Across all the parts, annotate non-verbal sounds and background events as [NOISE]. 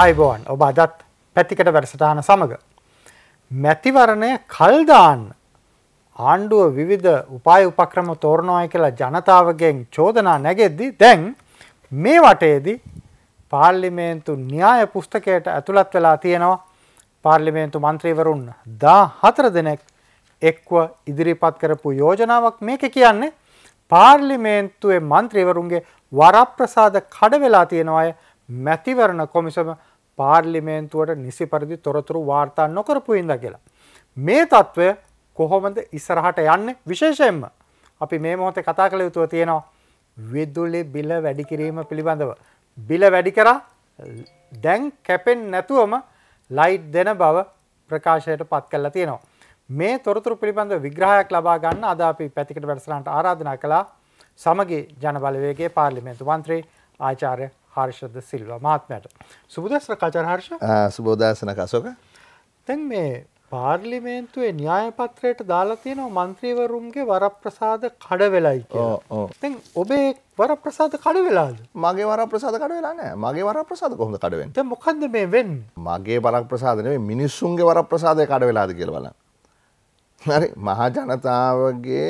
ආයිබෝන් ඔබ අදත් පැතිකට වැඩසටහන සමඟ. මැතිවරණය කල්දාන් ආණ්ඩුව විවිධ උපාය උපක්‍රම තෝරණවාය කියලා ජනතාවගෙන් චෝදනා නැගෙද්දි දැන් මේ වටයේදි පාර්ලිමේන්තු න්‍යාය පුස්තකයට ඇතුළත් වෙලා තියෙනවා පාර්ලිමේන්තු මන්ත්‍රීවරුන් දා හතර දෙනෙක් එක්ව ඉදිරිපත් කරපු යෝජනාවක් මේක කියන්නේ පාර්ලිමේන්තුවේ මන්ත්‍රීවරුන්ගේ වරප්‍රසාද කඩවෙලා තියෙනවාය මැතිවරණ කොමිසම පාර්ලිමේන්තුවට නිසි පරිදි තොරතුරු වාර්තා නොකරපු ඉඳ කියලා. මේ තත්ත්වය කොහොමද ඉස්සරහට යන්න විශේෂයෙන්ම අපි මේ මොහොතේ කතා කළ යුතුව තියෙනවා විදුලි බිල වැඩි කිරීම පිළිබඳව. බිල වැඩි කරා දැන් කැපෙන් නැතුවම ලයිට් දෙන බව ප්‍රකාශයට පත් කරලා තියෙනවා. මේ තොරතුරු පිළිබඳ විග්‍රහයක් ලබා ගන්න අද අපි පැතිකට වැඩසටහනට ආරාධනා කළා සමගි ජනබලවේගයේ පාර්ලිමේන්තු මන්ත්‍රී ආචාර්ය හර්ෂද සිල්වා මාත්මයට. සුබදස්න කචර හර්ෂ සුබෝදසන කසෝක තැන් මේ පාර්ලිමේන්තුවේ න්‍යායපත්‍රයට දාලා තියෙනවා මන්ත්‍රීවරුන්ගේ වරප්‍රසාද කඩ වෙලයි තැන් ඔබේ වරප්‍රසාද කඩ වෙලාද මගේ වරප්‍රසාද කඩ වෙලා නෑ මගේ වරප්‍රසාද කොහොමද කඩවෙන්ට මොකක්ද මේ වෙන් මගේ වරප්‍රසාදනේ මිනිස්සුන්ගේ වරප්‍රසාදය කඩ වෙලාද කියලවල හරි මහා ජනතාවගේ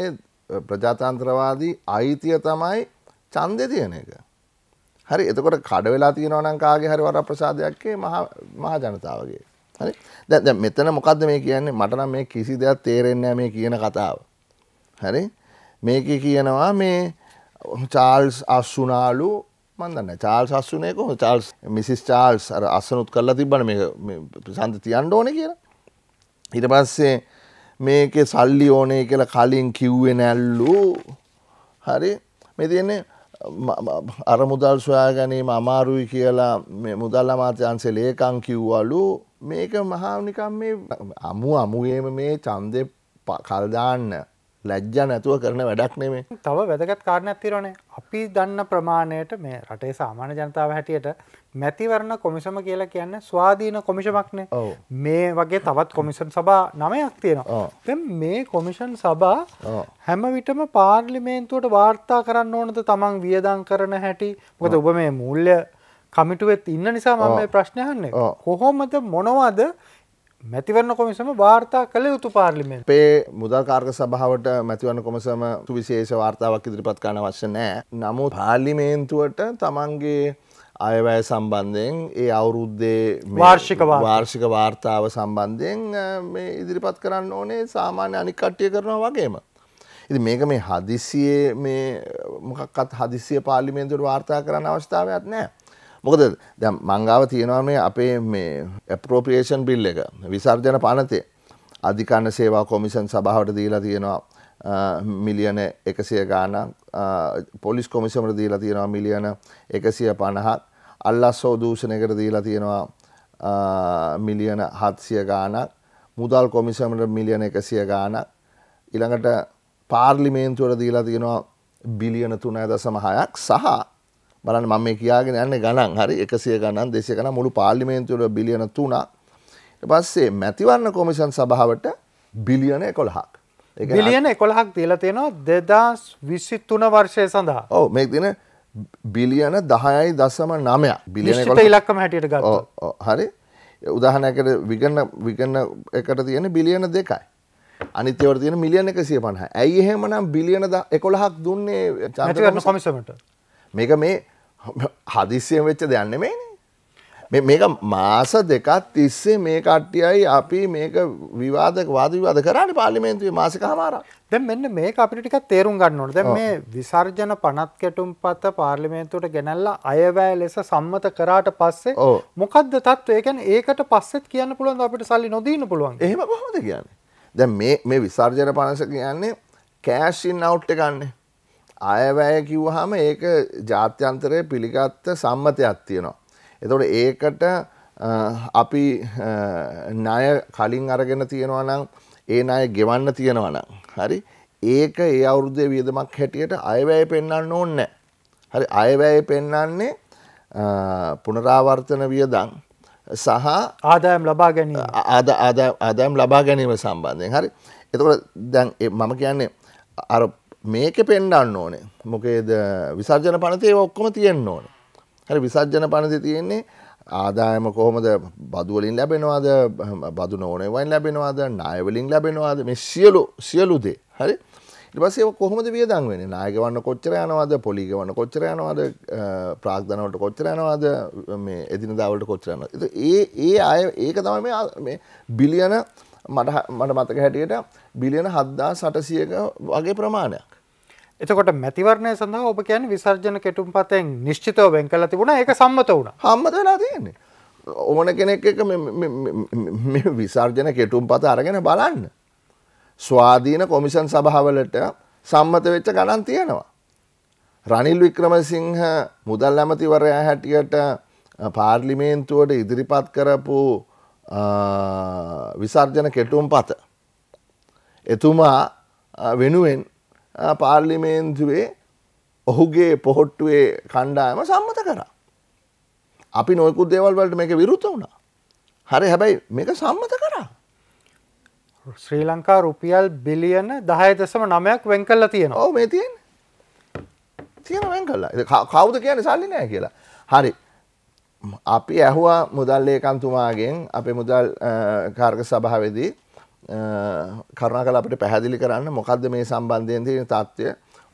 ප්‍රජාතන්ත්‍රවාදී අයිතිය තමයි චන්දය තියන එක හරි එතකොට කඩ වෙලා තියෙනවනම් කාගේ හරි වර ප්‍රසාදයක්කේ මහා ජනතාවගේ හරි දැ මෙතන මොකක්ද මේ කියන්නේ මටනම් මේ කිසි දෙයක් තේරෙන්නේ මේ කියන කතාව හරි මේක කියනවා මේ චාල්ස් අස්සුනාලු මන්දන්න චාල් සස්සුනය කොහ චාල් මිසිස් චාල්ස් අර අසනුත් කරලා තිබන මේ ප්‍රසන්ත තියන්ඩ ඕන කියලා හිට පස්සේ මේක සල්ලි ඕනේ කියලා කලින් කිව්වෙන ඇල්ලු හරි මෙතියන්නේ අර මුදල් සොයා ගැනීම අමාරුයි කියලා මුදල් අමාත්‍යන්සේ ලේකං කිව්වලු මේක මහානිකම් මේ අමු අමුගේම මේ චන්දය කල්දාන්න ලැජ්ජා නැතුව කරන වැඩක් නෙමේ. තව වැදගත් කාරණයක් තියෙනවානේ. අපි දන්න ප්‍රමාණයට මේ රටේ සාමාන්‍ය ජනතාව හැටියට මැතිවරණ කොමිසම කියලා කියන්නේ ස්වාධීන කොමිෂමක්නේ. මේ වගේ තවත් කොමිෂන් සභා නමයක් තියෙනවා. දැන් මේ කොමිෂන් සභා හැම විටම පාර්ලිමේන්තුවට වාර්තා කරන්න ඕනද තමන් වියදම් කරන හැටි. මොකද ඔබ මේ මූල්‍ය කමිටුවෙත් ඉන්න නිසා මම මේ ප්‍රශ්නේ අහන්නේ. කොහොමද මොනවද මැතිවරණ කොමිසම වාර්තා කළ යුතු පාර්ලිමෙන් පේ මුදල් කාර්ග සභාවට මැතිවරණ කොමසම සුවිශේෂ වාර්තාවක් ඉදිරිපත් කරන අවශ්‍ය නෑ. නමුත් පාර්ලිමේන්තුවට තමන්ගේ අයවැය සම්බන්ධයෙන් ඒ අවුරුද්දේ වාර්ෂික වාර්ෂික වාර්තාව සම්බන්ධයෙන් මේ ඉදිරිපත් කරන්න ඕනේ සාමාන්‍ය අනිකට්ටිය කරනවා වගේම. ඉති මේක මේ හදිසියේ මේ මොකක්ත් හදිසිය පාලිමේන්තුවට වාර්තා කරන්න අවස්ථාවයක් නෑ. මොකද දැ මංගාව තියෙනවා මේ අපේ මේ ඇප්‍රෝපියේෂන් බිල් එක විසර්ජන පනතේ අධිකන්න සේවා කොමිසන් සභාවට දීලා තියෙනවා මිලියන එකසිය ගාන පොලිස් කොමිසමට දීලා තියෙනවා මිලියන එකසිය පණහක් අල්ලස්සෝ දූෂණයකට දීලා තියෙනවා මිලියන හත්සිය ගානක් මුදල් කොමිසමට මිලියන එකසිය ගාන ඉළඟට පාර්ලිමේන්තුවට දීලා තියෙනවා බිලියන තුනය දසමහයක් සහ බලන්න මම මේ කියාගෙන යන්නේ ගණන් හරි 100 ගණන් 200 ගණන් මුළු පාර්ලිමේන්තුව වල බිලියන 3ක් ඊට පස්සේ මැතිවරණ කොමිෂන් සභාවට බිලියන 11ක් ඒ බිලියන 11ක් දීලා තියෙනවා 2023 වර්ෂය සඳහා ඔව් මේක දින බිලියන 10.9ක් බිලියන 11 ඉලක්කම හැටියට ගත්තා ඔව් හරි උදාහනයකට විගන්න විගන්න එකට තියෙන බිලියන දෙකයි. අනිත්‍යවට තියෙන මිලියන එකසිය පණහ ඇයි එහෙමනම් බිලියන එකොළහක් දුන්නේ චාතකරන කොමිසමට මේක මේ හදිසියෙන් වෙච්ච දෙයන්න මේනේ මේක මාස දෙකත් තිස්සේ මේ කට්ටියයි අපි මේක විවාදක වාද විවාද කරන්න පාලිමේන්තුවේ මාසික හමාර දැන් මෙන්න මේ අපිට ටිකක් තේරුම් ගන්න ඕනේ දැන් මේ විසර්ජන පනත් කැටුම් පත පාර්ලිමේන්තුවට ගෙනල්ලා අයවැය ලෙස සම්මත කරාට පස්සේ මොකද්ද තත්ත්වය? ඒ කියන්නේ ඒකට පස්සෙත් කියන්න පුළුවන් අපිට සල්ලි නොදීන්න පුළුවන්. එහෙම කොහොමද කියන්නේ? දැන් මේ මේ විසර්ජන පනස කියන්නේ කෑෂ් ඉන් අවුට් එක ගන්නනේ. ආයවැය කිව්වහම ඒක ජාත්‍යන්තරය පිළිගත්ත සම්මතයක් තියෙනවා. එතොට ඒකට අපි ණය කලින් අරගෙන තියෙනවා නම් ඒ අය ගෙවන්න තියෙනවා නම් හරි ඒක ඒ අවුරුද්ධය වියදමක් හැටියට අයවැය පෙන්න්න ඕන්න හරි අයවැය පෙන්නන්නේ පුනරාවර්තන වියදං සහ ආදායම් ලබා ගැනීම ආදායම් ලබා ගැනීම සම්බන්ධයෙන් හරි එතකොට දැන් මම කියන්නේ අර මේක පෙන්ඩන්න ඕනේ මොකේද විසර්ජන පනතේ ඔක්කොම තියෙන්න්න ඕන හැරි විසර්ජන පනති තියෙන්නේ ආදායම කොහොමද බදුවලින් ලැබෙනවාද බදු නෝනවයින් ලැබෙනවාද නායවලින් ලැබෙනවාද මේ සියලු සියලුදේ හරි ඉපසේ කොහොමද වියදන් වෙන නායගවන්න කොච්චර යනවාද පොලිගවන්න කොච්චර යනවාද ප්‍රාග්ධනවට කොච්චර යනවාද මේ එදිනදාවලට කොච්චරයන ඒ ඒ අය ඒක තමයි මේ බිලියන මට මතක හැටියට බිලියන හද්දා සටසියක වගේ ප්‍රමාණයක් එතකොට මැතිවරණය සඳහා ඔබ කියන්නේ විසර්ජන කෙටුම්පතෙන් නිශ්චිතව වෙන් කරලා තිබුණා ඒක සම්මත වුණා. සම්මත වෙලා තියෙන්නේ. ඕන කෙනෙක් එක මේ විසර්ජන කෙටුම්පත අරගෙන බලන්න. ස්වාධීන කොමිෂන් සභාවලට සම්මත වෙච්ච ගණන් තියෙනවා. රනිල් වික්‍රමසිංහ මුදල් ඇමතිවරයා හැටියට පාර්ලිමේන්තුවට ඉදිරිපත් කරපු විසර්ජන කෙටුම්පත එතුමා වෙනුවෙන් පාර්ලිමේන්තුවේ ඔහුගේ පොහොට්ටුවේ කණ්ඩායම සම්මත කරා. අපි නොයකුත් දේවල්වලට මේක විරුත වුණා. හරි හැබැයි මේක සම්මත කරා. ශ්‍රී ලංකා රුපියල් බිලියන දහය දෙසම නමයක් වෙන් කල්ලා තියෙන ඕ මේ තියෙන් තියෙන වෙන් කල්ලා කවුද කියන සල්ලි නෑ කියලා. හරි අපි ඇහුවා මුදල්ලේකන්තුමාගෙන් අපේ මුදල් කාර්ග සභාවදී කරුණා කල අපට පැහැදිලි කරන්න මොකක්ද මේ සම්බන්ධයෙන් තියෙන තත්ත්වය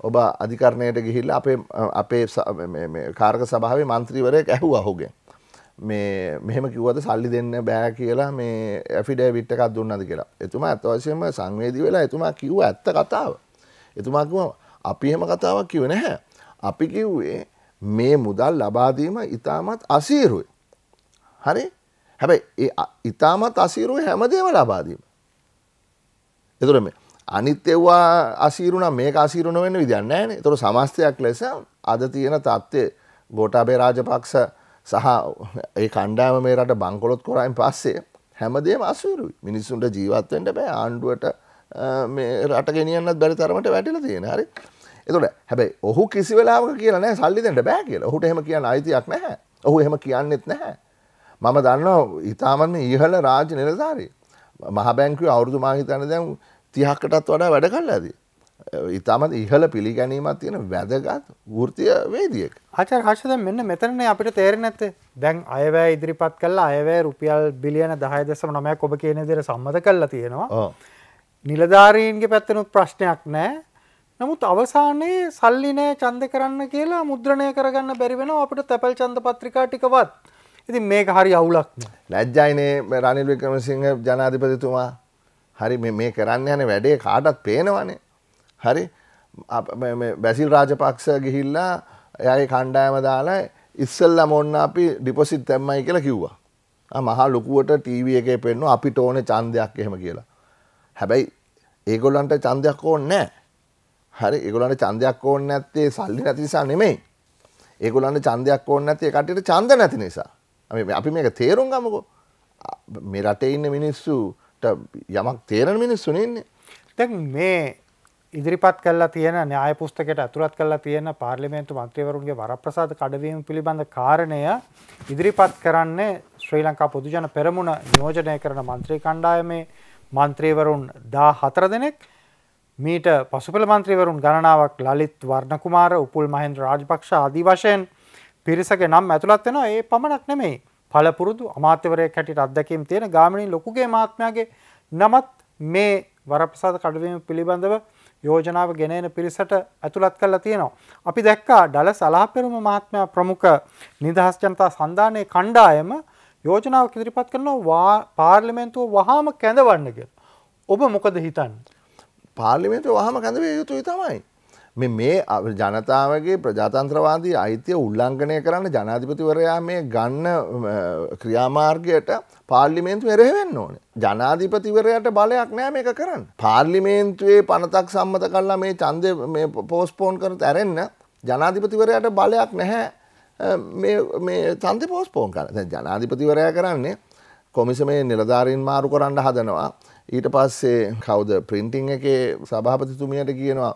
ඔබ අධිකරණයට ගිහිල්ලා අපේ අපේ කාර්ක සභාවේ මන්ත්‍රීවරයෙක් ඇහුව අහුගෙන් මේ මෙහෙම කිව්වද සල්ලි දෙන්න බෑ කියලා මේ ඇෆිඩේ විට් එකක් දුන්නද කියලා. එතුමා අත්වශයෙන්ම සංවේදී වෙලා එතුමා කිව්ව ඇත්ත කතාව. එතුමා කිව්වා අපි එහෙම කතාවක් කිව්වේ නැහැ. අපි කිව්වේ මේ මුදල් ලබා දීම ඊටමත් අසීරුයි. හරි? හැබැයි ඒ ඊටමත් අසීරුයි හැමදේම ලබා දීම. එතුර මේ අනිත්‍යවා අසීරුණ මේ අසීරුණ වෙන්න විදන්නෑන තුර සමස්තයක් ලෙස අද තියෙන තත්ත්වය ගෝටාබේ රාජපක්ෂ සහ ඒ කණ්ඩාම මේ රට බංකොලොත් කොරයින් පස්සේ හැමදේම අසුරුයි මිනිස්සුන්ට ජීවත්වෙන්ට බෑ ආණ්ඩුවට රට ගෙනියන්නත් බැරි තරමට වැටිල තියෙන හරි එතුට හැබැයි ඔහු කිසි වෙලාවක කියලනෑ සල්ලිදට බෑ කියල හුට හෙම කියන්න අයිතියක් නැහැ ඔහු හෙම කියන්නෙත් නැහැ මම දන්න ඉතාමන්න ඉහල රාජ නිලධාරී මහබැංකුව අවුරුදු මාහිතන දැන් තිහක්කටත් වඩා වැඩ කල්ලාද. ඉතාමත් ඉහල පිළිගැනීමත් තියෙන වැදගත් වෘතිය වේදියක්. ආචර් හර්ෂද මෙන්න මෙතනනේ අපිට තේරෙන ඇත්තේ දැන් අයවැය ඉදිරිපත් කල්ලා අයවැය රුපියල් බිලියන දහය දෙසම නොමය ඔබ කියන දෙර සම්මත කරලා තියෙනවා. නිලධාරීන්ගේ පැත්තනුත් ප්‍රශ්නයක් නෑ නමුත් අවසානයේ සල්ලි නෑ චන්ද කරන්න කියලා මුද්‍රණය කරගන්න බැරිවෙන අපට තැපල් චන්ද පත්‍රිකා ටිකවත් ඉතින් මේක හරි අවුලක් ලැජ්ජයිනේ රනිල් වික්‍රමසිංහ ජනාධිපතිතුමා හරි මේ කරන්න යන වැඩේ කාටත් පේනවනේ හරි බැසිල් රාජපක්ෂ ගිහිල්ලා එයගේ කණ්ඩායම දාලා ඉස්සල්ලා මොන්න අපි ඩිපොසිත් තැම්මයි කියලා කිව්වා මහා ලොකුවට ටීව එක පෙන්නු අපි ටෝන චන්දයක් එහෙම කියලා හැබැයි ඒගොල්ලන්ට චන්දයක් ඕන්න නෑ හරි ඒගොලන්ට චන්දයක් ඕන්න ඇත්තේ සල්ලි නැති නිසා නෙමෙයි ඒගොලන්ට චන්දයක් ඕන්න ඇති එකටට චන්ද නැති නිසා අපි මේක තේරුම් ගමකෝ මේ රටේ ඉන්න මිනිස්සුට යමක් තේරණ මිනිස්සුනෙන්නේ දැන් මේ ඉදිරිපත් කල්ලා තියෙන න්‍යාය පුස්තකට ඇතුළත් කල්ලා තියෙන පාර්ලිමේන්තු මන්ත්‍රීවරුන්ගේ වරප්‍රසාද කඩවීම පිළිබඳ කාරණය ඉදිරිපත් කරන්නේ ශ්‍රී ලංකා පොදුජන පෙරමුණ නියෝජනය කරන මන්ත්‍රී කණ්ඩායමේ මන්ත්‍රීවරුන් දා හතර දෙනෙක් මීට පසුපල මන්ත්‍රීවරුන් ගණනාවක් ලලිත් වර්ණකුමාර උපුල් මහින්ද රාජපක්ෂ අධි වශයෙන් පිරිසගේ නම් ඇතුළත් වෙනවා ඒ පමණක් නෙමෙයි පළපුරුදු අමාත්‍යවරයෙක් හැටියට අත්දැකීම් තියෙන ගාමිණී ලොකුගේ මහත්මයාගේ නමත් මේ වරප්‍රසාද කඩවීම පිළිබඳව යෝජනාව ගෙන එන පිරිසට ඇතුළත් කරලා තියෙනවා. අපි දැක්කා ඩල සලාපෙරුම මහත්මයා ප්‍රමුඛ නිදහස් ජනතා සන්ධානයේ කණ්ඩායම යෝජනාව ඉදිරිපත් කරනවා පාර්ලිමේන්තුව වහාම කැඳවන්න කියලා. ඔබ මොකද හිතන්නේ? පාර්ලිමේන්තුව වහාම කැඳවිය යුතුයි තමයි. මේ ජනතාවගේ ප්‍රජාතන්ත්‍රවාදී අයිතිය උල්ලංඝනය කරන්න ජනාධිපතිවරයා මේ ගන්න ක්‍රියාමාර්ගයට පාර්ලිමේන්තු එරෙහෙවෙන්න ඕන. ජනාධිපතිවරයට බලයක් නෑ මේක කරන්න. පාර්ලිමේන්තුවේ පනතක් සම්මත කරලා මේ චන්දය පෝස්පෝන් කර ඇරෙන්න ජනාධිපතිවරයට බලයක් නැහැ මේ තන්ති පෝස්පෝන් කර ජනාධිපතිවරය කරන්නේ කොමිසමේ නිලධාරීන් මාරු කරන්න හදනවා. ඊට පස්සේ කවුද ප්‍රින්ටිං එකේ සභාපතිතුමියට කියනවා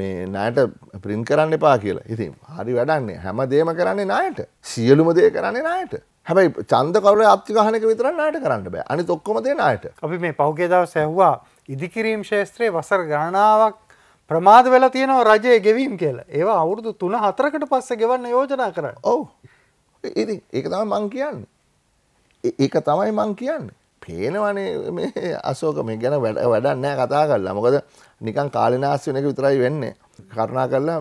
මේ නෑට ප්‍රින් කරන්න එපා කියලා ඉතින් හරි වැඩන්නේ හැම දේම කරන්නේ නායට සියලුම දේ කරන්නේ නායට හැබැයි චන්ද කවර අත්තිගහනක විතර නායට කරන්න බෑ අනි තොක්කොමදේ නායට අපි මේ පහුගේදාව සැහවා ඉදිකිරීම් ශේත්‍රයේ වසර ගණනාවක් ප්‍රමාද වෙලා තියෙනවා රජය ගෙවීම් කියලා ඒවා අවුරුදු තුන හතරකට පස්ස ගෙවන්න යෝජනා කරන්න ඔවු ඉති ඒක තම මං කියන්න ඒක තමයි මං කියන්නේ පේනවනේ මේ අසෝක මේ ගැන වැඩ වැඩන්නෑ කතා කරලා මොකද නිකන් කාලනාස් වෙන එක විතරයි වෙන්නේ කරුණා කරලා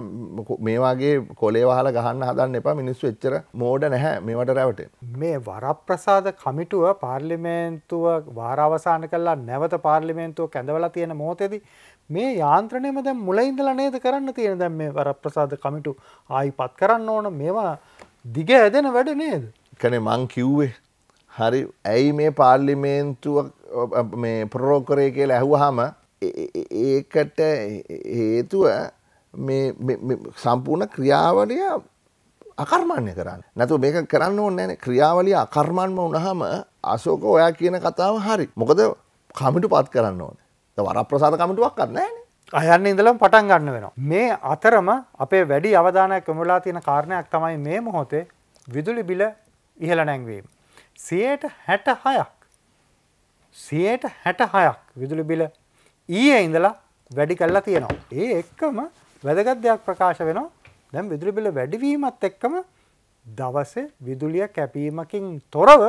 මේවාගේ කොලේ වහල ගහන්න හදන්න එපා මිනිස්සු එච්චර මෝඩ නැහැ මේවට රැවටේ. මේ වරප්‍රසාද කමිටුව පාර්ලිමේන්තුව වාරාවසාන කළා නැවත පාර්ලිමේන්තුව කැඳවලා තියෙන මොහොතේදී මේ යාන්ත්‍රණයම දැන් මුලින්දලා නේද කරන්න තියෙන දැන් මේ වරප්‍රසාද කමිටු ආයිපත් කරන්න ඕන මේවා දිග ඇදෙන වැඩ නේද? කනේ මං කිව්වේ හරි ඇයි මේ පාර්ලිමේන්තුව ප්‍රරෝකරය කියලා ඇහුවහම ඒකට හේතුව සම්පූර්ණ ක්‍රියාවලිය අකර්මාණය කරන්න නැතු මේක කරන්න ඕන්න න ක්‍රියාවලිය අකර්මන්ම උනහම අසෝක ඔයා කියන කතාව හරි මොකද කමිටු පත් කරන්න ඕන වර ප්‍රසාධ කමිටුවක් කරන්න අයන්න ඉඳලම් පටන් ගන්න වෙනවා. මේ අතරම අපේ වැඩි අවධානයක් කමලා තියෙන කාරණයක් තමයි මේ මොහොතේ විදුලි බිල ඉහළ නැංවීම. සයට හැට හයක් සයට හැට හයක් විදුලි බිල ඊය ඉඳලා වැඩි කල්ලා තියෙනවා. ඒ එක්කම වැදගත් දෙයක් ප්‍රකාශ වෙනවා දැම් විදුලි බිල වැඩිවීමත් එක්කම දවස විදුලිය කැපීමකින් තොරව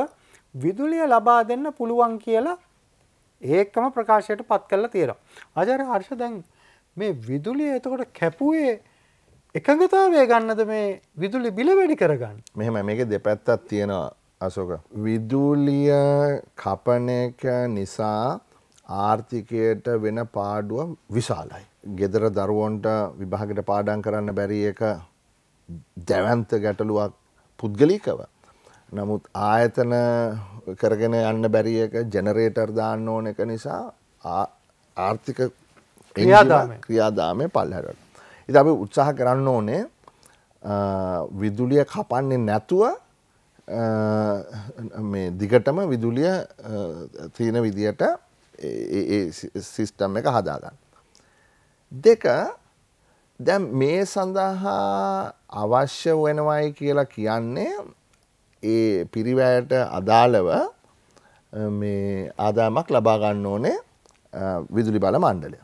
විදුලිය ලබා දෙන්න පුළුවන් කියලා ඒකම ප්‍රකාශයට පත් කරලා තියෙනවා. අජර හර්ෂ දැන් මේ විදුලිය එතකොට කැපුවේ එකඟතාවය ගන්නද මේ විදුලි බිල වැඩි කරගන්න මෙහම මේක දෙපැත්තත් තියෙනවා අසෝක. විදුලිය කපන එක නිසා ආර්ථිකයට වෙන පාඩුව විශාලයි. ගෙදර දරුවන්ට විභාගට පාඩන් කරන්න බැරි එක දැවන්ත ගැටලුවක් පුද්ගලිකව. නමුත් ආයතන කරගෙන යන්න බැරි එක ජනරේටර් දාන්න ඕන එක නිසා ආර්ථික ක්‍රියාදාමය පල්හැරට. ඉති අපි උත්සාහ කරන්න ඕනේ විදුලිය කපන්නේ නැතුව මේ දිගටම විදුලිය තියෙන විදියට සිිස්ටම් එක හදාගන්න. දෙක දැම් මේ සඳහා අවශ්‍ය වෙනවයි කියලා කියන්නේ ඒ පිරිවෑයට අදාළව මේ ආදාමක් ලබාගන්න ඕනේ විදුලි බල මණ්ඩලය.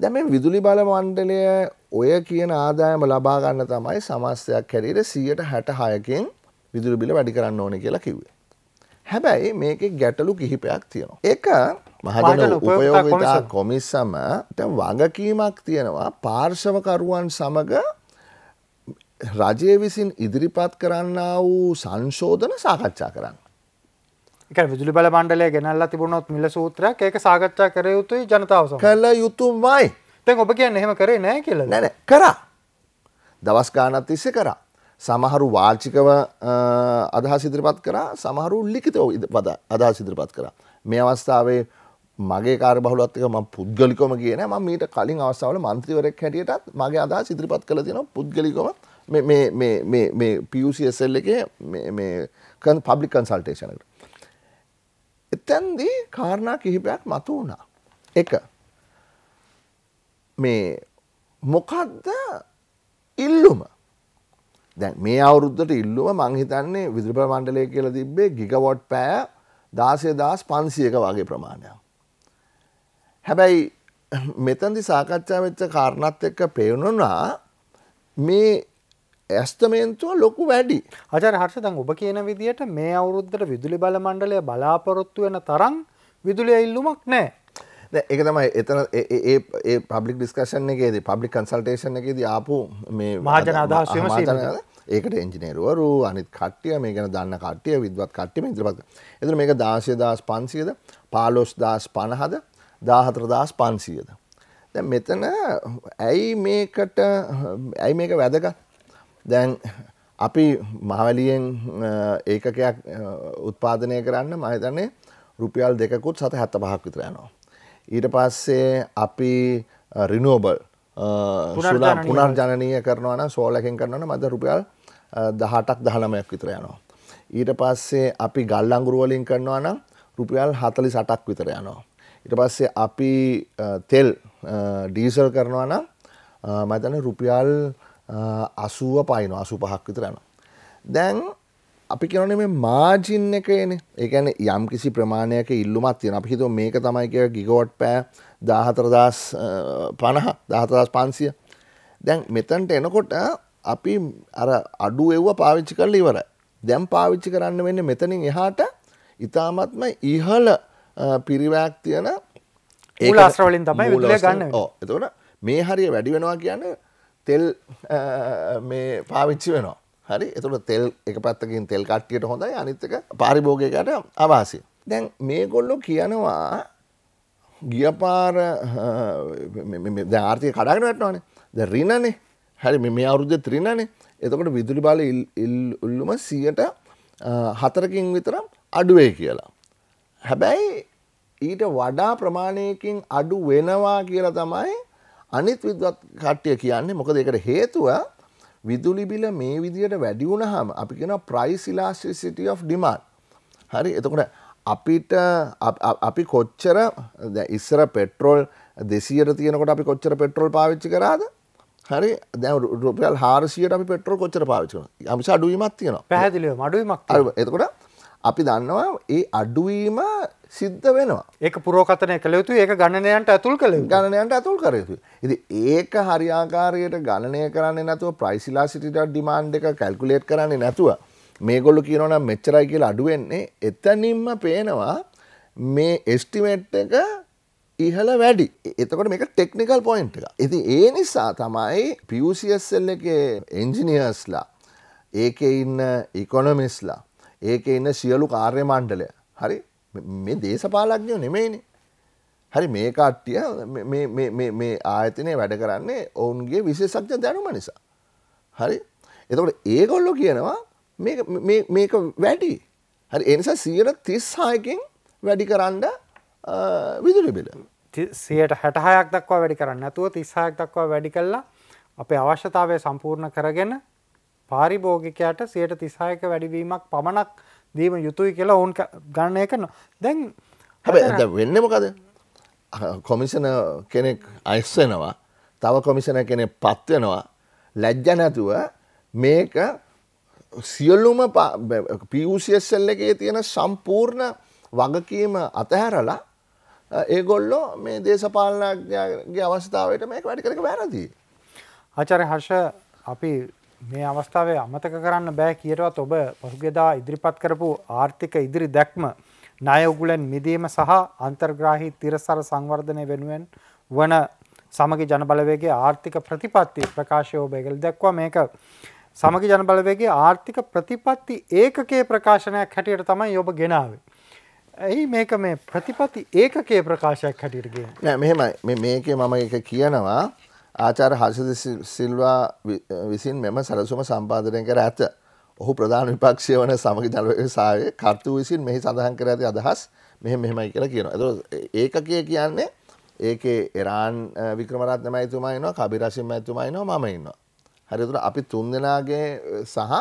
දැම විදුලි බල මණ්ඩලය ඔය කියන ආදායම ලබාගන්න තමයි සමස්තයක් හැරීට සියයට හැට හයකින් විදුර බිල වැඩි කරන්න ඕන කියලා කිව්වේ. හැබැයි මේක ගැටලු කිහිපයක් තියෙනවා. එක මහජන උපයෝගතා කොමිස්සම වගකීමක් තියෙනවා පාර්ශවකරුවන් සමඟ රජය විසින් ඉදිරිපත් කරන්න වූ සංශෝධන සාකච්ඡා කරන්න. එක විදුලි බල මණ්ඩලය ගෙනල්ලා තිබුණොත් මිල සූත්‍රයක් ඒක සාකච්ඡා කර යුතුයි ජනතාව කළ යුතුමයි. තැන් ඔබ කියන්න එහෙම කරේ නෑ කියලා නැන කරා දවස් ගානත් තිස්ස කරා සමහරු වාර්චිකව අදහස් ඉදිරිපත් කරා සමහරු ලිඛිතව අදහස් ඉදිරිපත් කරා. මේ අවස්ථාවේ මගේ කාර බහුලත්ක ම පුද්ගලිකොම කියන ම මීට කලින් අවස්ථාවල මන්ත්‍රීවරෙක් හැටියටත් මගේ අදහස් ඉදිරිපත් කළ තියෙන පුද්ගලිකොම මේ පියසල් එක පබ්ලික් කන්සල්ටේෂනට. එතැන්දී කාරණා කිහිපයක් මතු වුණා. එක මේ මොකක්ද ඉල්ලුම දැන් මේ අවුරුද්ධට ඉල්ලුව මං හිතන්නේ විදුරප මණ්ඩලය කියලා තිබ්බේ ගිගවොට් පෑ දාසය දස් පන්සියක වගේ ප්‍රමාණයක්. හැබැයි මෙතන්දි සාකච්ඡා වෙච්ච කාරණත් එක්ක පේනුනා මේ ඇස්තමේන්තුව ලොකු වැඩි අජර හර්ෂතන් ඔබ කියන විදිහට මේ අවුරුද්ධට විදුලි බල මණ්ඩලය බලාපොරොත්තු වෙන තරම් විදුලිය ඉල්ලුමක් නෑ ඒක තමයි එතන ඒ පබ්ලික් ඩිස්කශන් එකේද පබ්ලික් කන්සල්ටේෂන් එකේද ආපු මේ මහජන අදහස්වීම ඒකට එන්ජිනේරුවරු අනිත් කට්ටිය මේ ගැන දන්න කට්ටිය විද්වත් කට්ටිම ඉදිරිපත් එතන මේක දාශය දහස් පන්සියද පාලොස් දහස් පණහද දාහතර දහස් පන්සියද දැ මෙතන ඇයි මේකට ඇයි මේක වැදගත් දැන් අපි මහවැලියෙන් ඒකකයක් උත්පාදනය කරන්න මහිතන්නේ රුපියල් දෙකුත් සත හැත්ත පහක් විතරයනවා ඊට පස්සේ අපි රිනෝබල් සුලා පුනර්ජනනය කරනවන සෝලකෙන් කරනන මද රුපියල් දහටක් දහනමයක් විතරයනවා. ඊට පස්සේ අපි ගල්ලංගුරුවලින් කරනවා නම් රුපියල් හතලි සටක් විතරයනවා. ඉට පස්සේ අපි තෙල් ඩීසල් කරනවා නම් මතන රුපියල් අසුව පයින අසු පහක් විතරයනවා. දැන් අපි කියනේ මේ මාජින් එකනේ ඒකන යම් කිසි ප්‍රමාණයක ඉල්ලුමත් තියෙන අපි හිතුව මේක තමයික ගිගෝට් පෑ දාහතරදස් පණහ දාහතරදස් පන්සිය දැන් මෙතන්ට එනකොට අපි අර අඩු එව්ව පාවිච්චි කරල ඉවර දැම් පාවිච්චි කරන්න වෙන්න මෙතනින් එහාට ඉතාමත්ම ඉහල පිරිවෑක් තියෙන ඒ ආස්්‍රවලින් තමයි ගන්න එතවට මේ හරිය වැඩි වෙනවා කියන්න තෙල් පාවිච්චි වෙනවා හරි එතුට තෙල් එක පත්තකින් තෙල් කට්ටියට හොඳයි අනිත්තක පාරිභෝගයකට අවාසි. දැන් මේ ගොල්ලො කියනවා ගියපාර ධාර්ථය කඩාගෙන වැටවානේ ද රිනනේ හැරි මේ අවුද්ධ ත්‍රිනනේ එතකොට විදුලි බාල උල්ලුම සියට හතරකින් විතරම් අඩුවේ කියලා. හැබැයි ඊට වඩා ප්‍රමාණයකින් අඩු වෙනවා කියලා තමයි අනිත් විදවත් කට්ටිය කියන්නේ මොකද එකට හේතුව විදුලි බිල මේ විදියට වැඩි වුණහම අපි කියන price elasticity of demand. හරි එතකොට අපිට අපි කොච්චර ඉස්සර පෙට්‍රෝල් දෙසියට තියෙනකොට අපි කොච්චර පෙට්‍රෝල් පාවිච්චි කරාද හරි දැ රුපියල් හාරසියට අපි පෙට්‍රෝල් කොච්චර පාවිච්චන අමිසා අඩුවීමත් තියෙනවා පැහදිලිව මඩුවීමක් එතකොට අපි දන්නවා ඒ අඩුවීම සිද්ධ වෙනවා ඒක පුරෝකතනය කළ යුතු ඒක ගණනයන්ට ඇතුල් කළ ගණනයන්ට ඇතුල් කර යුතු. ඉති ඒක හරිආකාරයට ගණනය කරන්න නැතුව ප්‍රයිසිලා සිටිට ඩිමාන්් එක කැල්කුලේට් කරන්නේ නැතුව මේ ගොල්ලු කියනන මෙච්චරයි කියල අඩුවෙන්නේ එතනින්ම පේනවා මේ එස්ටිමේට් එක ඉහල වැඩි එතකොට මේක ටෙක්නිකල් පොයින්ට් එක. ඇති ඒ නිසා තමයි පියසිස්සල් එක එන්ජිනියර්ස්ලා ඒක ඉන්න ඉකොනොමිස්ලා ඒක ඉන්න සියලු කාර්ය මණ්ඩලය හරි මේ දේශපාලක්ඥෝ නෙමෙයිනේ හරි මේ කට්ටිය මේ ආයතනය වැඩ කරන්නේ ඔවුන්ගේ විශේෂක්ජ දැනුම නිසා හරි එතකට ඒගොල්ලො කියනවා මේක වැඩි හරි එනිසා සියට තිස් හායකින් වැඩි කරන්න විදුලිබිල සියට හැටහයක් දක්වා වැඩි කරන්න ඇතුව තිස්හයක් දක්වා වැඩි කල්ලා අපේ අවශ්‍යතාවය සම්පූර්ණ කරගෙන පාරිභෝගිකයට සයට තිසායක වැඩිවීමක් පමණක් දීම යුතුයි කියලා ඔවුන් ගණනය කරනවා දැන් හැබ වෙන්නමකද කොමිසන කෙනෙක් අයිස්සෙනවා තව කොමිසන කෙනෙ පත්වෙනවා ලැජ්ජ නැතුව මේක සියල්ලුම පියසිස්සල්ල එකේ තියෙන සම්පූර්ණ වගකීම අතහැරලා ඒගොල්ලෝ මේ දේශපාලනඥගේ අවස්ථාවට මේක වැඩි කරක වැරදි. ආචාර හර්ෂ අපි මේ අවස්ථාවේ අමතක කරන්න බෑ කියටවත් ඔබ පසුගෙදා ඉදිරිපත් කරපු ආර්ථික ඉදිරි දැක්ම ණය උගුලෙන් මිදීම සහ අන්තර්ග්‍රාහී තිරසර සංවර්ධනය වෙනුවෙන් වන සමගි ජනබලවේගේ ආර්ථික ප්‍රතිපත්ති ප්‍රකාශය ඔබ ඉගල දැක්වා මේක සමගි ජනබලවේගේ ආර්ථික ප්‍රතිපත්ති ඒකකයේ ප්‍රකාශනයක් හැටියට තමයි ඔබ ගෙනාවේ. ඇයි මේක මේ ප්‍රතිපත්ති ඒකකයේ ප්‍රකාශයක් හැටියට ගියේ? නෑ මෙහෙමයි මේකේ මම එක කියනවා ආචාර හර්ෂද සිල්වා විසින් මෙම සැලසුම සම්පාධනය කර ඇත. ඔහු ප්‍රධාන විපක්ෂය වන සමග ජනසාය කර්තු විසින් මෙහි සඳහන් කර ඇති අදහස් මෙහ මෙහෙමයි කියලා කියන. ඇ ඒකකය කියන්නේ ඒක එරාන් වික්‍රමරත් මැතුමයිනවා කබිරශම ඇතුමයිනවා මම ඉන්නවා. හරිතුර අපි තුන් දෙනාගේ සහ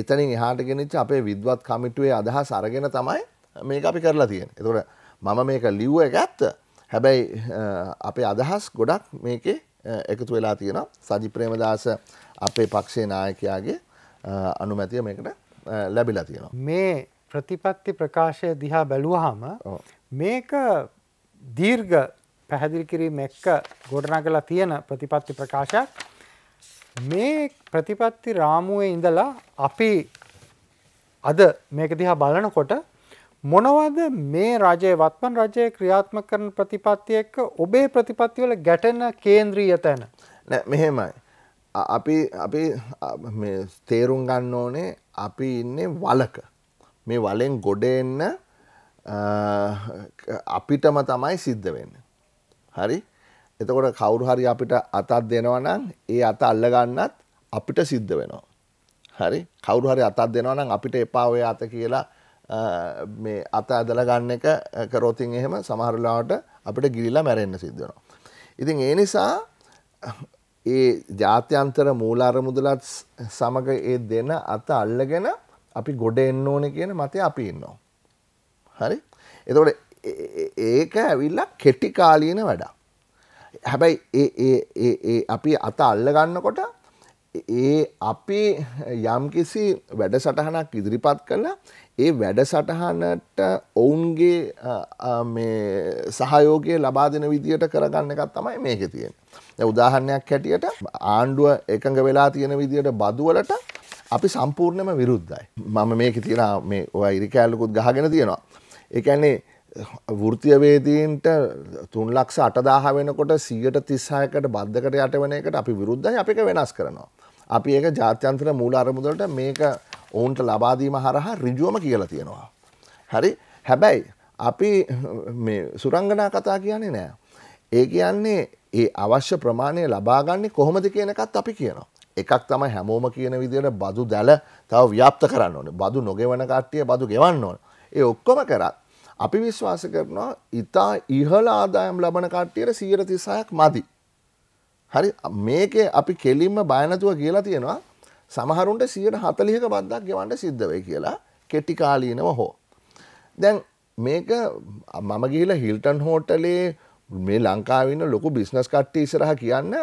එතනින් එහාටගෙනනිච අපේ විද්වත් කමිටුවේ අදහස් අරගෙන තමයි මේ අපි කරලා තියෙන. එතුට මම මේක ලිව්ව එක ඇත්ත හැබැයි අපේ අදහස් ගොඩක් මේකේ එකතු වෙලා තියෙන සජි ප්‍රේමදාස අපේ පක්ෂේ නායකයාගේ අනුමැතිය මේකට ලැබිලා තියෙනවා. මේ ප්‍රතිපත්ති ප්‍රකාශය දිහා බැලුවහම මේක දීර්ග පැහැදිලි කිරීම එක්ක ගොඩනා කලා තියෙන ප්‍රතිපත්ති ප්‍රකාශයක් මේ ප්‍රතිපත්ති රාමුවේ ඉඳලා අපි අද මේක දිහා බලනකොට මොනවද මේ රජය වත්මන් රජය ක්‍රියාත්මක කරන ප්‍රතිපත්ති එක්ක ඔබේ ප්‍රතිපත්තිවල ගැටෙන කේන්ද්‍රීය තැන නෑ මෙහෙමයි අපි අපි තේරුම් ගන්න ඕනේ අපි ඉන්නේ වලක මේ වලෙන් ගොඩ එන්න අපිටම තමයි සිද්ධ වෙන්න හරි එතකොට කවුරු හරි අපිට අතත් දෙනවනම් ඒ අත අල්ලගන්නත් අපිට සිද්ධ වෙනවා හරි කවුරු හරි අතත් දෙනවනම් අපිට එපා ඔය අත කියලා මේ අත ඇදල ගන්න එක කරෝතින් එහෙම සමහරලාට අපිට ගිරිලා මැරෙන්න්න සිද්ධනවා. ඉතින් ඒ නිසා ඒ ජාත්‍යන්තර මූලාරමුදලත් සමඟ ඒ දෙන අත අල්ලගෙන අපි ගොඩ එන්න ඕන කියන මතය අපි ඉන්නවා. හරි එතකොට ඒක ඇවිල්ලා කෙටිකාලීන වැඩා. හැබැයි අපි අත අල්ල ගන්නකොට ඒ අපි යම්කිසි වැඩසටහනක් ඉදිරිපත් කළා ඒ වැඩසටහනට ඔවුන්ගේ සහයෝගය ලබා දෙන විදියට කරගන්න එකත් තමයි මේක තියෙන. උදාහරණයක් හැටියට ආණ්ඩුව එකඟ වෙලා තියෙන විදියට බදුවලට අපි සම්පූර්ණයම විරුද්ධයි. මම මේක තියෙන මේ ඔය ඉරිකෑල්ලකුත් ගහගෙන තියෙනවා. එකන්නේ වෘතියවේදීන්ට තුන් ලක්ෂ අටදාහ වෙනකොට සීයට තිස්සායකට බද්ධකට යට වන එකට අපි විරුද්ධයි අපික වෙනස් කරනවා. අපි ඒක ජාත්‍යන්තර මූල අරමුදලට මේක ඔවුන්ට ලබාදීම හරහා රිජුවම කියලා තියෙනවා. හරි හැබැයි අපි සුරංගනා කතා කියන්නේ නෑ. ඒ කියන්නේ ඒ අවශ්‍ය ප්‍රමාණය ලබාගන්නේ කොහොමද කියනකත් අපි කියනවා. එකක් තම හැමෝම කියන විදියට බදු දැල තව ව්‍යාප්ත කරන්න ඕන බදු නොගෙවන කට්ටිය බදු ගෙවන්න ඕන. ඒ ඔක්කොම කරත් අපි විශ්වාස කරනවා ඉතා ඉහල ආදායම් ලබන කට්ටියට සීර තිසායක් මදි. හරි මේක අපි කෙලින්ම බයනතුව කියලා තියෙනවා සමහරුන්ට සියට හතලිහක බද්දක් ගෙවන්ට සිද්ධවේ කියලා කෙට්ටිකාලීනව හෝ. දැන් මේක මම ගිහිල හිල්ටන් හෝටලේ මේ ලංකාවන්න ලොකු බිස්නස් කට්ටි ඉසරහ කියන්න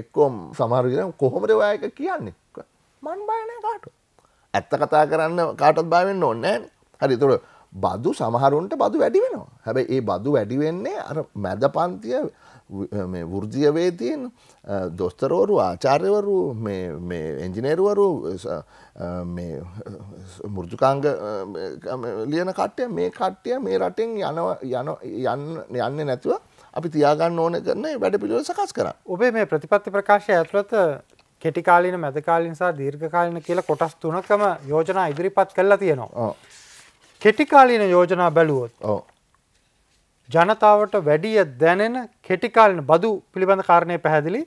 එක්කෝම් සමහරගෙන කොහොමට වායක කියන්නේ මන් බයනය කාට. ඇත්ත කතා කරන්න කාටත් බාවෙන්න ඕන්නෑ හරිතුර බදු සමහරුන්ට බදු වැඩි වෙනවා හැබැ ඒ බදු වැඩිවෙන්නේ අර මැද පන්තිය වෘජියවේ තියෙන් දොස්තරෝරු ආචාර්යවරු එංජිනේරුවරු මුෘජුකාංග ලියන කට්ටය මේ කට්ටය මේ රටෙන් යන්න නැතුව අපි තියාගන්න ඕන කරන වැඩ පිළිව සකස් කර. ඔබේ මේ ප්‍රතිපත්ති ප්‍රකාශය ඇතුළත කෙටිකාලීන මැදකාලින්සා දීර්ඝකාලන කියලා කොටස් තුනකම යෝජනා ඉදිරිපත් කරලා තියෙනවා. කෙටිකාලීන යෝජනා බැලුවොත් ජනතාවට වැඩිය දැනෙන කෙටිකාලන බදු පිළිබඳ කාරණය පැහැදිලි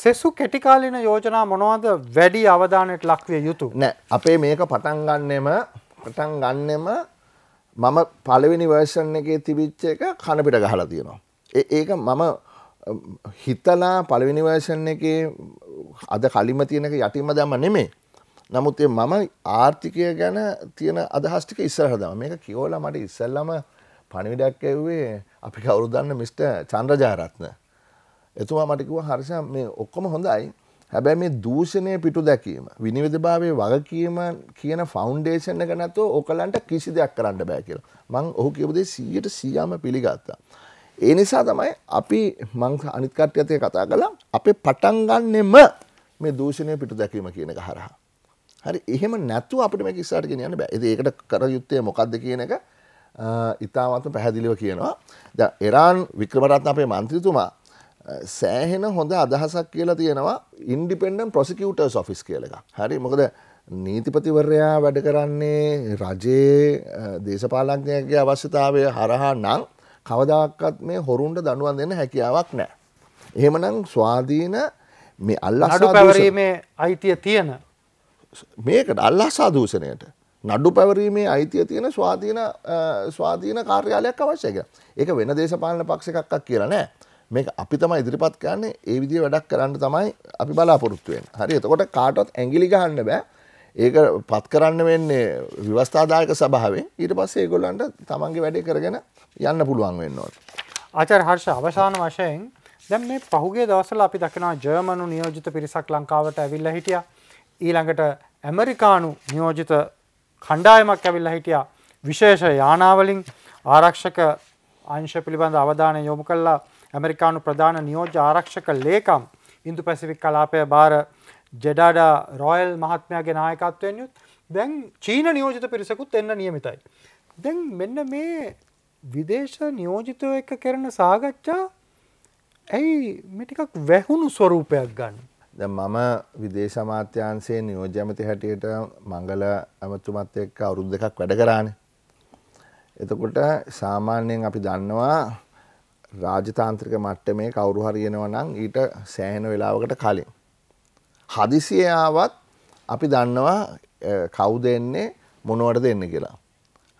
සෙසු කෙටිකාලින යෝජනා මොනවද වැඩි අවධානයට ලක්විය යුතු නෑ අපේ මේක පටන් ගන්නෙම පටන් ගන්නෙම මම පලවෙනි වර්ෂන් එකේ තිබිච්ච එක කණපිට ගහලා තියෙනවා ඒක මම හිතලා පලවෙනි වර්ෂන් එකේ අද කලිම තියෙනක යටිම දම නෙමේ නමුත් මම ආර්ථිකය ගැන තියෙන අදහස්ටික ඉස්සරහදම මේක කියෝලා මට ඉස්සල්ලම පණිවිඩයක් ඇව්වේ අපි කවුරුදන්න මිට. චන්ද්‍රජාරත්න. එතුමා මටිකුව හරිස මේ ඔක්කොම හොඳයි හැබැ මේ දූෂණය පිටු දැකීම. විනිවිධභාවේ වගකීම කියන ෆෞන්ඩේෂන් එක නැතුව ඕකලන්ට කිසි දෙයක් කරන්න බෑ කියල. මං ඔහු කියපුදේ සීයට සීයාම පිළිගත්තා. ඒ නිසා තමයි අපි මං අනිත්කට්්‍ය ඇතය කතා කලා අපේ පටන්ගන්නෙම මේ දූෂණය පිටු දැකීම කියන එක හරහා. හරි එහෙම නැතු අපිට මේ කිස්සාට ගෙනයන්න බෑ ඒකට කර යුත්තේ මොකක්ද කියන එක ඉතාමත්ම පැහැදිලිව කියනවා. ද එරාන් වික්‍රමරත්න අපේ මන්ත්‍රතුමා සෑහෙන හොඳ අදහසක් කියලා තියෙනවා ඉන්ඩිපෙන්ඩම් ප්‍රසිකටර්ස් ෆිස් කියල එක හරි මොකද නීතිපතිවරයා වැඩ කරන්නේ රජයේ දේශපාලඥයගේ අවශ්‍යතාවය හරහා නං කවදක්කත් මේ හොරුන්ට දනුවන් දෙන්න හැකියාවක් නෑ. එහෙමනම් ස්වාධීන මේ අල්ලා පැවරීමේ අයිතිය තියෙන මේකට අල්ලාසා දූෂණයට නඩු පැවරීමේ අයිතිය තියෙන ස්වාධීන ස්වාධීන කාර්යාලයක් අවශ්‍යයක ඒක වෙන දේශපාලන පක්ෂ එකක් කියලා නෑ මේ අපි තම ඉදිරිපත් කරන්නේ ඒ විදි වැඩක් කරන්න තමයි අපි බලාපොරොත්තුවෙන් හරි එතකොට කාටොත් ඇගිලි ගහන්න බෑ ඒක පත් කරන්න වෙන්නේ විවස්ථාදායක සභාවේ ඊට පස්සේ ඒගොල්ලන්ට තමන්ගේ වැඩේ කරගෙන යන්න පුළුවන් වෙන්නවට. ආචර් හර්ෂ අවසාන වශයෙන් දැම් මේ පහුගේ දවසල අපි දකිනා ජර්මනු නියෝජිත පිරිසක් ලංකාවට ඇවිල්ල හිටිය ඊළඟට ඇමරිකානු නියෝජිත කණ්ඩායමක් ඇවිල්ලා හිටියා විශේෂ යානාවලින් ආරක්ෂක අංශ පිළිබඳ අවධානය යොමු කළා ඇමරිකානු ප්‍රධාන නියෝජ්‍ය ආරක්ෂක ලේකම් ඉන්දු පැසිෆික් කලාපය බාර ජෙඩාඩා රොයල් මහත්මයාගේ නායකත්වයෙන් යුත් දැන් චීන නියෝජිත පිරිසකුත් එන්න නියමිතයි. දැන් මෙන්න මේ විදේශ නියෝජිතව එක කරන සාගච්ඡා ඇයි මෙටිකක් වැහුණු ස්වරූපයක් ගන්න. ද මම විදේශ අමාත්‍යන්සේ නියෝජ්‍යමති හැටියට මංගල ඇමතුමත් එක්ක අවුරුද් දෙකක් වැඩ කරාන. එතකොට සාමාන්‍යයෙන් අපි දන්නවා රාජතාන්ත්‍රික මට්ට මේ කවුරු හරියෙනව නම් ඊට සෑහෙන වෙලාවකට කලින්. හදිසියාවත් අපි දන්නවා කවු දෙන්නේ මොනුවට දෙන්න කියලා.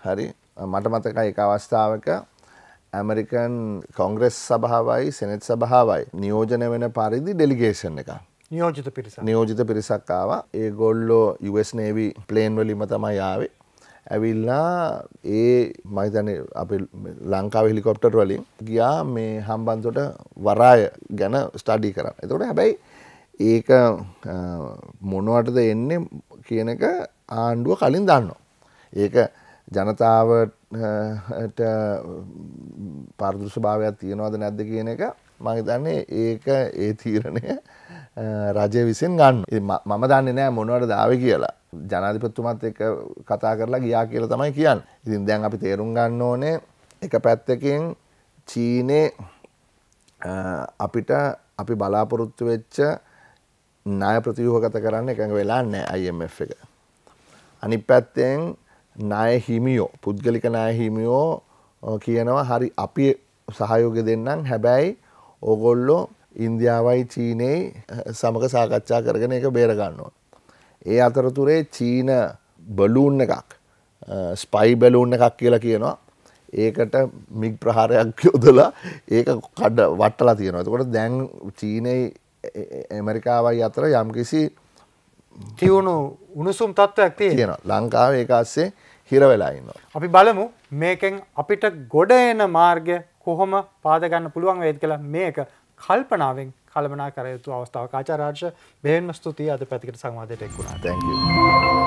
හරි මට මතක එක අවස්ථාවක ඇමරිකන් කොංග්‍රෙස් සභාවයි සෙනෙත් සභාවයි නියෝජන වෙන පරිදි ඩෙලිගේෂන් එකක්. නියෝජිත පිරිස නියෝජිත පිරිසක් ආවා ඒගොල්ලෝ US නේවි ප්ලේන් වලින්ම තමයි ආවේ ඇවිල්ලා ඒ මහිතන අපි ලංකාව හෙලිකොප්ටර් වලින් ගියා මේ හම්බන්තොට වරාය ගැන ස්ටඩි කරන්න එතකොට හැබැයි ඒක මොනවටද එන්නේ කියන එක ආණ්ඩුව කලින් දන්නවා ඒක ජනතාවට පර්දුෂභාවයක් තියෙනවද නැද්ද කියන එක මහිතන්නේ ඒක ඒ තීරණය රජය විසින් ගන්න මම දන්නේ නෑ මොනවට දාව කියලා ජනාධිපත්තුමත් එක කතා කරලා ගියා කියල තමයි කියන්න ඉතින් දැන් අපි තේරුම් ගන්න ඕනේ එක පැත්තකින් චීනේ අපිට අපි බලාපොරොත්තු වෙච්ච ණය ප්‍රතියූහගත කරන්න එකඟ වෙලා නෑ IMF එක අනි පැත්තෙන් ණය හිමියෝ පුද්ගලික ණය හිමියෝ කියනවා හරි අපි සහයෝග දෙන්නම් හැබැයි ඕගොල්ලෝ ඉන්දියාවයි චීනයේ සමඟ සාකච්ඡා කරගෙන එක බේරගන්නවා. ඒ අතරතුරේ චීන බලූන් එකක් ස්පයි බැලූන්න එකක් කියලා කියනවා. ඒකට මික් ප්‍රහාරයක් [LAUGHS] යොදලා ඒක කඩ වටලා තියෙනවා. එතකොට දැන් චීනයි ඇමරිකාවයි අතර යම්කිසි තිවුණු උණුසුම් තත්ත්වයක් තියෙනවා. ලංකාව ඒක අස්සේ හිර වෙලා ඉන්නවා. අපි බලමු මේකෙන් අපිට ගොඩ එන මාර්ගය කොහොම පාදගන්න පුළුවන් වේද කියලා මේක කල්පනාවෙන් කළමනා කරයුතු අවස්ථාව කාචාරාර්ශ බේන්ම ස්තුතියි අද පැතිකට සංවාධයට එක්ුණා. thank you.